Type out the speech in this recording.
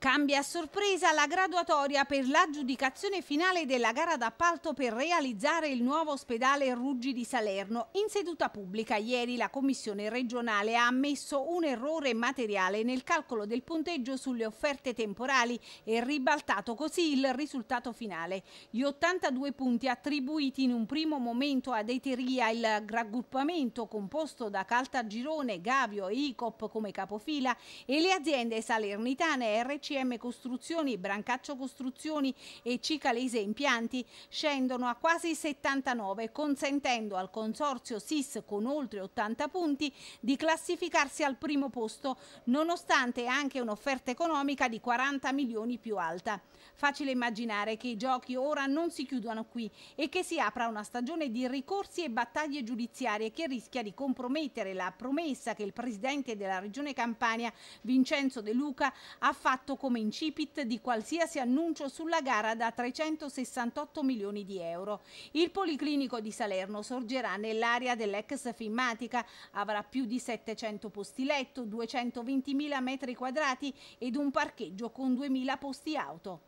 Cambia a sorpresa la graduatoria per l'aggiudicazione finale della gara d'appalto per realizzare il nuovo ospedale Ruggi di Salerno. In seduta pubblica ieri la Commissione regionale ha ammesso un errore materiale nel calcolo del punteggio sulle offerte temporali e ribaltato così il risultato finale. Gli 82 punti attribuiti in un primo momento ad Eteria, il raggruppamento composto da Caltagirone, Gavio e Icop come capofila e le aziende salernitane RC CM Costruzioni, Brancaccio Costruzioni e Cicalese Impianti scendono a quasi 79, consentendo al consorzio SIS con oltre 80 punti di classificarsi al primo posto, nonostante anche un'offerta economica di 40 milioni più alta. Facile immaginare che i giochi ora non si chiudono qui e che si apra una stagione di ricorsi e battaglie giudiziarie che rischia di compromettere la promessa che il presidente della Regione Campania, Vincenzo De Luca, ha fatto come incipit di qualsiasi annuncio sulla gara da 368 milioni di euro. Il Policlinico di Salerno sorgerà nell'area dell'ex Fimmatica, avrà più di 700 posti letto, 220.000 metri quadrati ed un parcheggio con 2.000 posti auto.